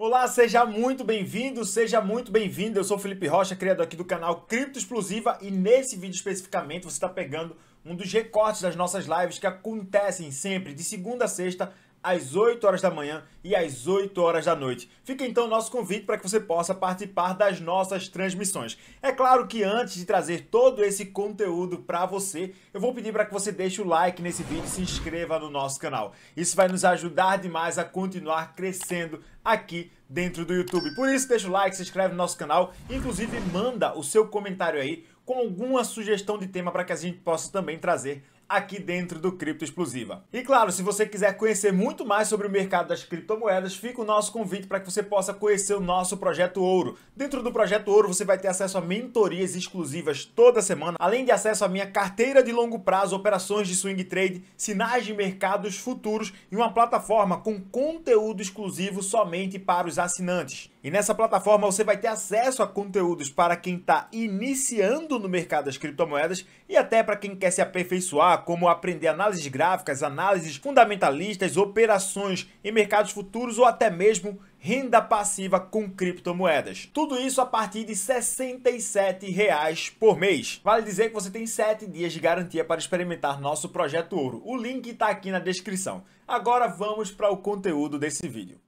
Olá, seja muito bem-vindo, seja muito bem-vindo. Eu sou Felipe Rocha, criador aqui do canal Cripto Explosiva e nesse vídeo especificamente você está pegando um dos recortes das nossas lives que acontecem sempre de segunda a sexta às 8 horas da manhã e às 8 horas da noite. Fica então o nosso convite para que você possa participar das nossas transmissões. É claro que antes de trazer todo esse conteúdo para você, eu vou pedir para que você deixe o like nesse vídeo e se inscreva no nosso canal. Isso vai nos ajudar demais a continuar crescendo aqui dentro do YouTube. Por isso, deixa o like, se inscreve no nosso canal, inclusive manda o seu comentário aí com alguma sugestão de tema para que a gente possa também trazer aqui dentro do Cripto Explosiva. E claro, se você quiser conhecer muito mais sobre o mercado das criptomoedas, fica o nosso convite para que você possa conhecer o nosso projeto Ouro. Dentro do projeto Ouro, você vai ter acesso a mentorias exclusivas toda semana, além de acesso à minha carteira de longo prazo, operações de swing trade, sinais de mercados futuros e uma plataforma com conteúdo exclusivo somente para os assinantes. E nessa plataforma você vai ter acesso a conteúdos para quem está iniciando no mercado das criptomoedas e até para quem quer se aperfeiçoar, como aprender análises gráficas, análises fundamentalistas, operações em mercados futuros ou até mesmo renda passiva com criptomoedas. Tudo isso a partir de R$ 67,00 por mês. Vale dizer que você tem 7 dias de garantia para experimentar nosso projeto Ouro. O link está aqui na descrição. Agora vamos para o conteúdo desse vídeo.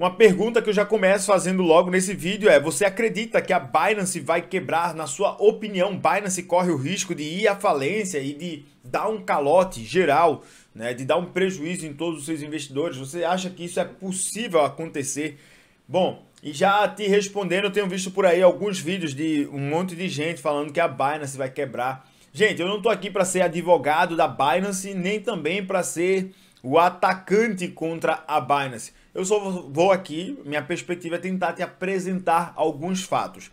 Uma pergunta que eu já começo fazendo logo nesse vídeo é: você acredita que a Binance vai quebrar? Na sua opinião, Binance corre o risco de ir à falência e de dar um calote geral, né? De dar um prejuízo em todos os seus investidores? Você acha que isso é possível acontecer? Bom, e já te respondendo, eu tenho visto por aí alguns vídeos de um monte de gente falando que a Binance vai quebrar. Gente, eu não tô aqui para ser advogado da Binance, nem também para ser o atacante contra a Binance. Eu só vou aqui, minha perspectiva é tentar te apresentar alguns fatos.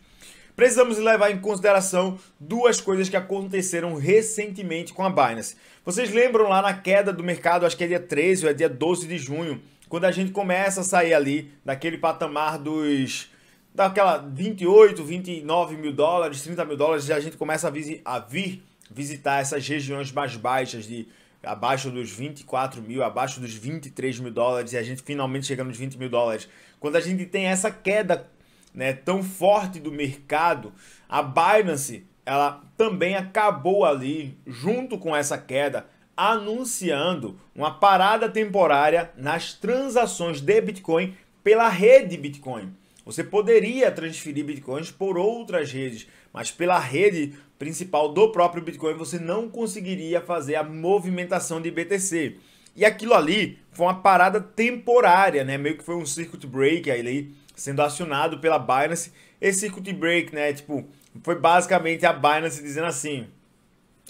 Precisamos levar em consideração duas coisas que aconteceram recentemente com a Binance. Vocês lembram lá na queda do mercado, acho que é dia 13 ou é dia 12 de junho, quando a gente começa a sair ali daquele patamar dos daquela 28, 29 mil dólares, 30 mil dólares, a gente começa a, a vir visitar essas regiões mais baixas de abaixo dos 24 mil, abaixo dos 23 mil dólares, e a gente finalmente chega nos 20 mil dólares. Quando a gente tem essa queda né, tão forte do mercado, a Binance ela também acabou ali, junto com essa queda, anunciando uma parada temporária nas transações de Bitcoin pela rede Bitcoin. Você poderia transferir bitcoins por outras redes, mas pela rede principal do próprio Bitcoin você não conseguiria fazer a movimentação de BTC. E aquilo ali foi uma parada temporária, né? Meio que foi um circuit break ali né, sendo acionado pela Binance. Esse circuit break, né? Tipo, foi basicamente a Binance dizendo assim.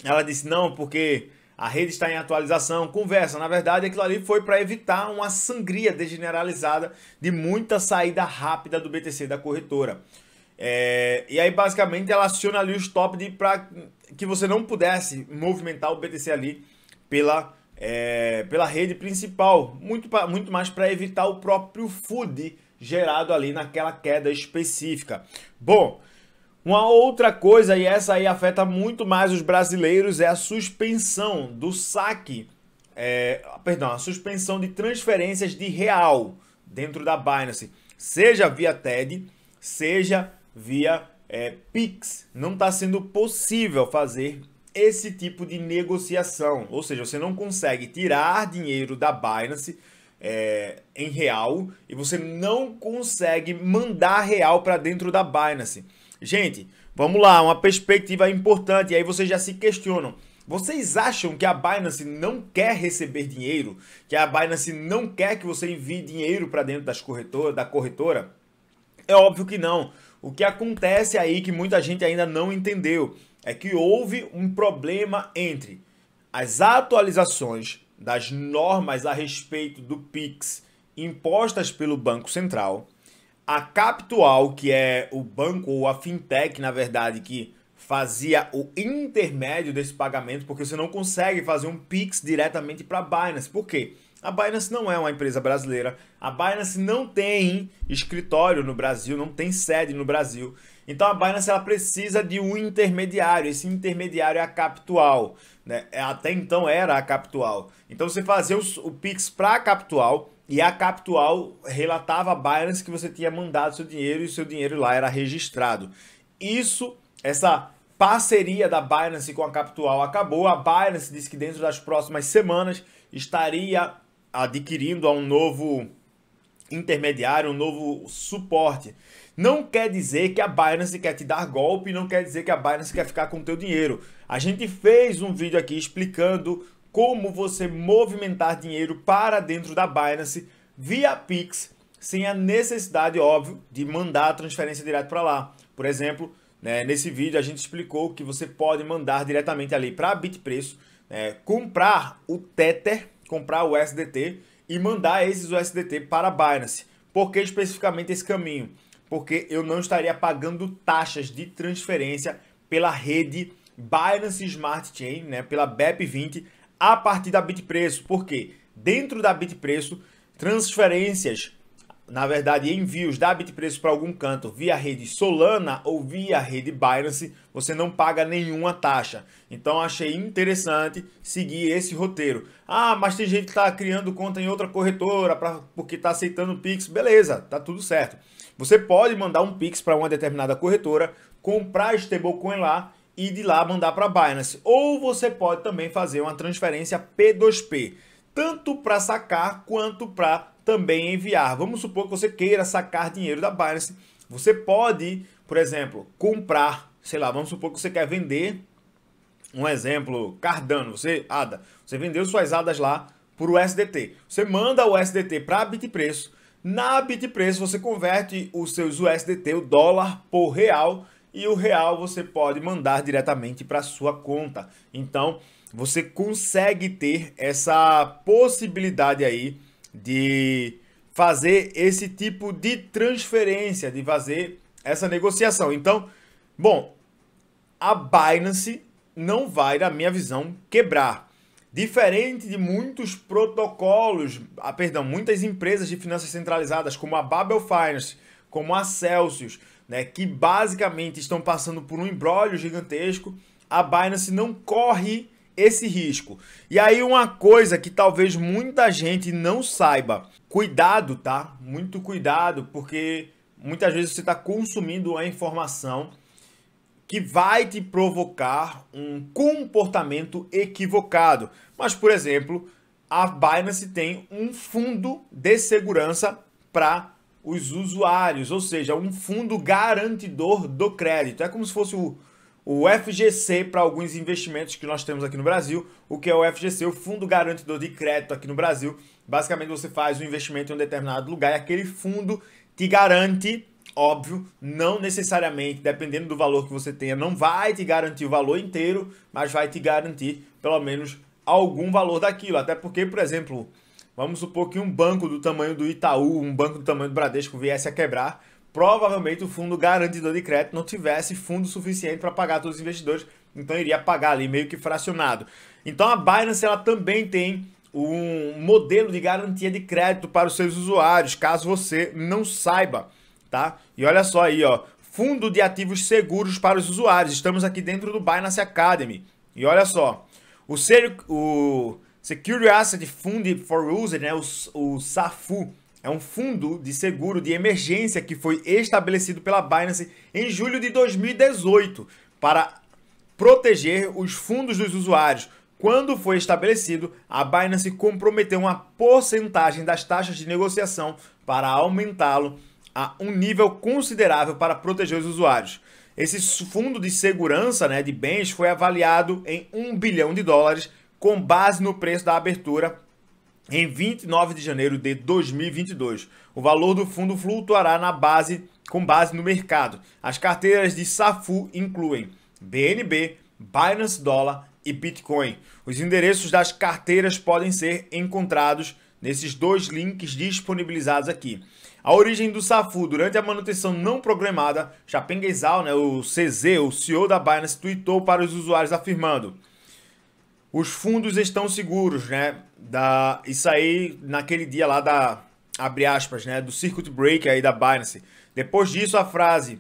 Ela disse: não, porque a rede está em atualização, conversa. Na verdade, aquilo ali foi para evitar uma sangria degeneralizada de muita saída rápida do BTC da corretora. É, e aí, basicamente, ela aciona ali o stop para que você não pudesse movimentar o BTC ali pela, é, pela rede principal. Muito, pra, muito mais para evitar o próprio FUD gerado ali naquela queda específica. Bom, uma outra coisa, e essa aí afeta muito mais os brasileiros, é a suspensão do saque, é, perdão, a suspensão de transferências de real dentro da Binance, seja via TED, seja via é, Pix. Não está sendo possível fazer esse tipo de negociação, ou seja, você não consegue tirar dinheiro da Binance é, em real e você não consegue mandar real para dentro da Binance. Gente, vamos lá, uma perspectiva importante, e aí vocês já se questionam. Vocês acham que a Binance não quer receber dinheiro? Que a Binance não quer que você envie dinheiro para dentro das corretora, da corretora? É óbvio que não. O que acontece aí que muita gente ainda não entendeu é que houve um problema entre as atualizações das normas a respeito do Pix impostas pelo Banco Central a Capital, que é o banco ou a fintech, na verdade, que fazia o intermédio desse pagamento, porque você não consegue fazer um Pix diretamente para a Binance. Por quê? A Binance não é uma empresa brasileira. A Binance não tem escritório no Brasil, não tem sede no Brasil. Então a Binance ela precisa de um intermediário. Esse intermediário é a Capital. Né? É, até então era a Capital. Então você fazia o, o Pix para a Capital, e a Capital relatava a Binance que você tinha mandado seu dinheiro e seu dinheiro lá era registrado. Isso, essa parceria da Binance com a Capital acabou. A Binance disse que dentro das próximas semanas estaria adquirindo um novo intermediário, um novo suporte. Não quer dizer que a Binance quer te dar golpe, não quer dizer que a Binance quer ficar com o teu dinheiro. A gente fez um vídeo aqui explicando como você movimentar dinheiro para dentro da Binance via Pix, sem a necessidade, óbvio, de mandar a transferência direto para lá. Por exemplo, né, nesse vídeo a gente explicou que você pode mandar diretamente ali para a Bitpreço, né, comprar o Tether, comprar o USDT e mandar esses USDT para a Binance. Por que especificamente esse caminho? Porque eu não estaria pagando taxas de transferência pela rede Binance Smart Chain, né, pela BEP20, a partir da Bitpreço, porque dentro da Bitpreço, transferências, na verdade envios da Bitpreço para algum canto via rede Solana ou via rede Binance, você não paga nenhuma taxa. Então achei interessante seguir esse roteiro. Ah, mas tem gente que está criando conta em outra corretora pra, porque está aceitando Pix. Beleza, tá tudo certo. Você pode mandar um Pix para uma determinada corretora, comprar stablecoin lá e de lá mandar para Binance. Ou você pode também fazer uma transferência P2P, tanto para sacar quanto para também enviar. Vamos supor que você queira sacar dinheiro da Binance. Você pode, por exemplo, comprar, sei lá, vamos supor que você quer vender um exemplo, Cardano, você, ADA, você vendeu suas ADAs lá por USDT. Você manda o USDT para a Bitpreço. Na Bitpreço você converte os seus USDT, o dólar por real, e o real você pode mandar diretamente para sua conta. Então, você consegue ter essa possibilidade aí de fazer esse tipo de transferência, de fazer essa negociação. Então, bom, a Binance não vai, na minha visão, quebrar. Diferente de muitos protocolos, ah, perdão, muitas empresas de finanças centralizadas, como a Babel Finance, como a Celsius, né, que basicamente estão passando por um embrólio gigantesco, a Binance não corre esse risco. E aí uma coisa que talvez muita gente não saiba, cuidado, tá? Muito cuidado, porque muitas vezes você está consumindo a informação que vai te provocar um comportamento equivocado. Mas, por exemplo, a Binance tem um fundo de segurança para os usuários, ou seja, um fundo garantidor do crédito. É como se fosse o, o FGC para alguns investimentos que nós temos aqui no Brasil. O que é o FGC? O Fundo Garantidor de Crédito aqui no Brasil. Basicamente, você faz um investimento em um determinado lugar e aquele fundo te garante, óbvio, não necessariamente, dependendo do valor que você tenha, não vai te garantir o valor inteiro, mas vai te garantir pelo menos algum valor daquilo. Até porque, por exemplo, Vamos supor que um banco do tamanho do Itaú, um banco do tamanho do Bradesco viesse a quebrar, provavelmente o fundo garantidor de crédito não tivesse fundo suficiente para pagar todos os investidores, então iria pagar ali meio que fracionado. Então a Binance ela também tem um modelo de garantia de crédito para os seus usuários, caso você não saiba, tá? E olha só aí, ó, fundo de ativos seguros para os usuários. Estamos aqui dentro do Binance Academy. E olha só, o ser o Security Asset Fund for User, né, o, o SAFU, é um fundo de seguro de emergência que foi estabelecido pela Binance em julho de 2018 para proteger os fundos dos usuários. Quando foi estabelecido, a Binance comprometeu uma porcentagem das taxas de negociação para aumentá-lo a um nível considerável para proteger os usuários. Esse fundo de segurança né, de bens foi avaliado em 1 bilhão de dólares com base no preço da abertura em 29 de janeiro de 2022. O valor do fundo flutuará na base com base no mercado. As carteiras de Safu incluem BNB, Binance Dollar e Bitcoin. Os endereços das carteiras podem ser encontrados nesses dois links disponibilizados aqui. A origem do Safu durante a manutenção não programada, Chapeng né, o CZ, o CEO da Binance, tweetou para os usuários afirmando: os fundos estão seguros, né? Da, isso aí naquele dia lá da abre aspas, né, do circuit break aí da Binance. Depois disso a frase,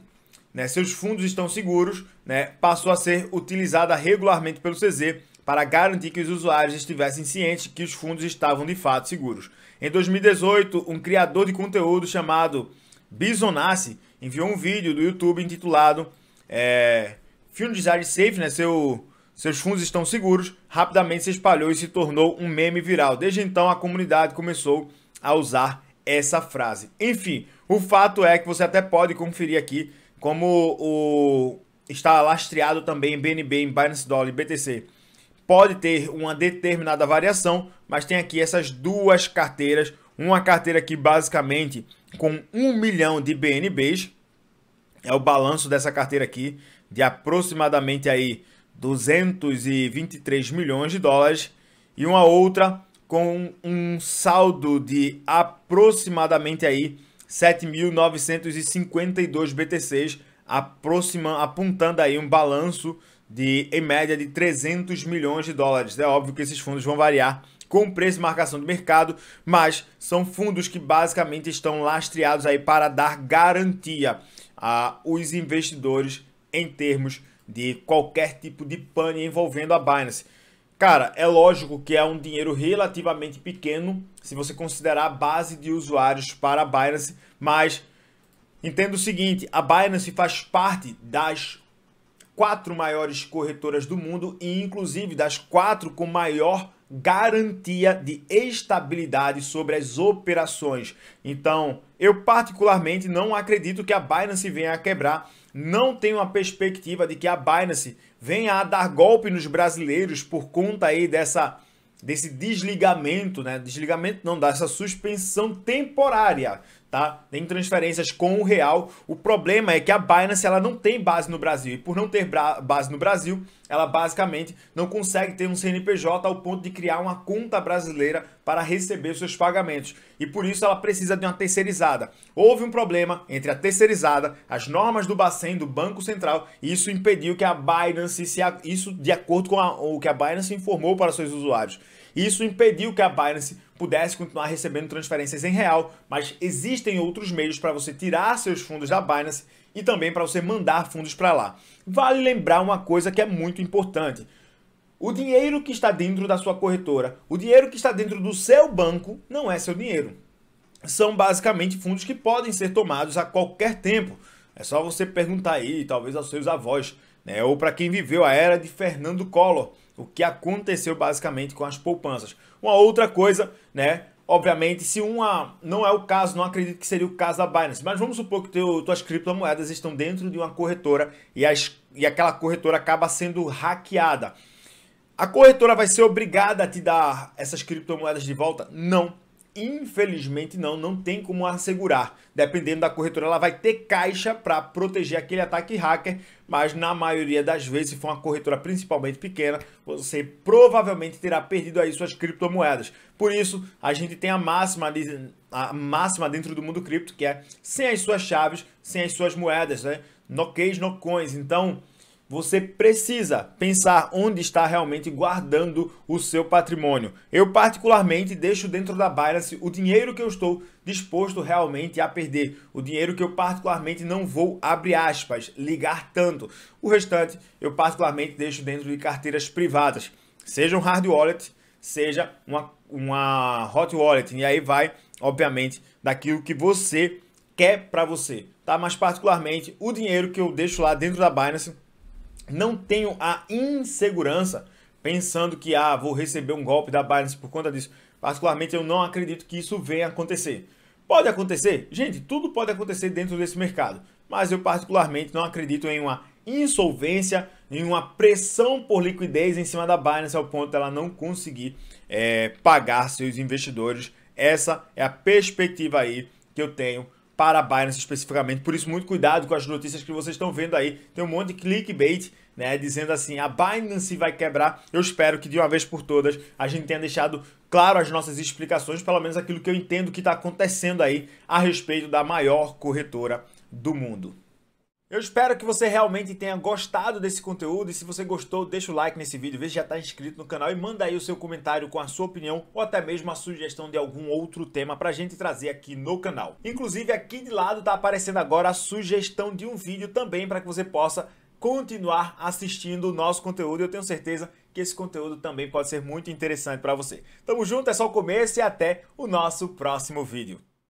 né, seus fundos estão seguros, né, passou a ser utilizada regularmente pelo CZ para garantir que os usuários estivessem cientes que os fundos estavam de fato seguros. Em 2018, um criador de conteúdo chamado Bisonassi enviou um vídeo do YouTube intitulado é, eh, Film Design Safe, né, seu seus fundos estão seguros, rapidamente se espalhou e se tornou um meme viral. Desde então, a comunidade começou a usar essa frase. Enfim, o fato é que você até pode conferir aqui como o está lastreado também em BNB, em Binance Dollar e BTC. Pode ter uma determinada variação, mas tem aqui essas duas carteiras. Uma carteira que basicamente com 1 milhão de BNBs, é o balanço dessa carteira aqui, de aproximadamente aí 223 milhões de dólares, e uma outra com um saldo de aproximadamente aí 7.952 BTCs, aproxima, apontando aí um balanço de em média de 300 milhões de dólares. É óbvio que esses fundos vão variar com preço e marcação do mercado, mas são fundos que basicamente estão lastreados aí para dar garantia a os investidores em termos de qualquer tipo de pane envolvendo a Binance. Cara, é lógico que é um dinheiro relativamente pequeno se você considerar a base de usuários para a Binance, mas entenda o seguinte: a Binance faz parte das quatro maiores corretoras do mundo e, inclusive, das quatro com maior garantia de estabilidade sobre as operações. Então, eu particularmente não acredito que a Binance venha a quebrar, não tenho a perspectiva de que a Binance venha a dar golpe nos brasileiros por conta aí dessa desse desligamento, né? Desligamento não, dessa suspensão temporária tá? Tem transferências com o real. O problema é que a Binance ela não tem base no Brasil e por não ter base no Brasil, ela basicamente não consegue ter um CNPJ ao ponto de criar uma conta brasileira para receber seus pagamentos. E por isso ela precisa de uma terceirizada. Houve um problema entre a terceirizada, as normas do Bacen, do Banco Central, e isso impediu que a Binance se isso de acordo com a, o que a Binance informou para seus usuários isso impediu que a Binance pudesse continuar recebendo transferências em real, mas existem outros meios para você tirar seus fundos da Binance e também para você mandar fundos para lá. Vale lembrar uma coisa que é muito importante. O dinheiro que está dentro da sua corretora, o dinheiro que está dentro do seu banco, não é seu dinheiro. São basicamente fundos que podem ser tomados a qualquer tempo. É só você perguntar aí, talvez aos seus avós, né? ou para quem viveu a era de Fernando Collor o que aconteceu basicamente com as poupanças. Uma outra coisa, né? Obviamente, se uma não é o caso, não acredito que seria o caso da Binance, mas vamos supor que teu, tuas criptomoedas estão dentro de uma corretora e, as, e aquela corretora acaba sendo hackeada. A corretora vai ser obrigada a te dar essas criptomoedas de volta? Não Infelizmente não, não tem como assegurar. Dependendo da corretora, ela vai ter caixa para proteger aquele ataque hacker, mas na maioria das vezes, se for uma corretora principalmente pequena, você provavelmente terá perdido aí suas criptomoedas. Por isso, a gente tem a máxima, a máxima dentro do mundo cripto, que é sem as suas chaves, sem as suas moedas, né? No case, no coins. Então, você precisa pensar onde está realmente guardando o seu patrimônio. Eu, particularmente, deixo dentro da Binance o dinheiro que eu estou disposto realmente a perder, o dinheiro que eu, particularmente, não vou, abre aspas, ligar tanto. O restante, eu, particularmente, deixo dentro de carteiras privadas, seja um hard wallet, seja uma, uma hot wallet. E aí vai, obviamente, daquilo que você quer para você, tá? Mas particularmente o dinheiro que eu deixo lá dentro da Binance não tenho a insegurança pensando que ah, vou receber um golpe da Binance por conta disso. Particularmente eu não acredito que isso venha acontecer. Pode acontecer? Gente, tudo pode acontecer dentro desse mercado, mas eu particularmente não acredito em uma insolvência, em uma pressão por liquidez em cima da Binance ao ponto dela não conseguir é, pagar seus investidores. Essa é a perspectiva aí que eu tenho para a Binance especificamente. Por isso, muito cuidado com as notícias que vocês estão vendo aí. Tem um monte de clickbait, né? Dizendo assim, a Binance vai quebrar. Eu espero que de uma vez por todas a gente tenha deixado claro as nossas explicações, pelo menos aquilo que eu entendo que está acontecendo aí a respeito da maior corretora do mundo. Eu espero que você realmente tenha gostado desse conteúdo e se você gostou, deixa o like nesse vídeo, vê se já está inscrito no canal e manda aí o seu comentário com a sua opinião ou até mesmo a sugestão de algum outro tema para a gente trazer aqui no canal. Inclusive aqui de lado está aparecendo agora a sugestão de um vídeo também para que você possa continuar assistindo o nosso conteúdo. Eu tenho certeza que esse conteúdo também pode ser muito interessante para você. Tamo junto, é só o começo e até o nosso próximo vídeo.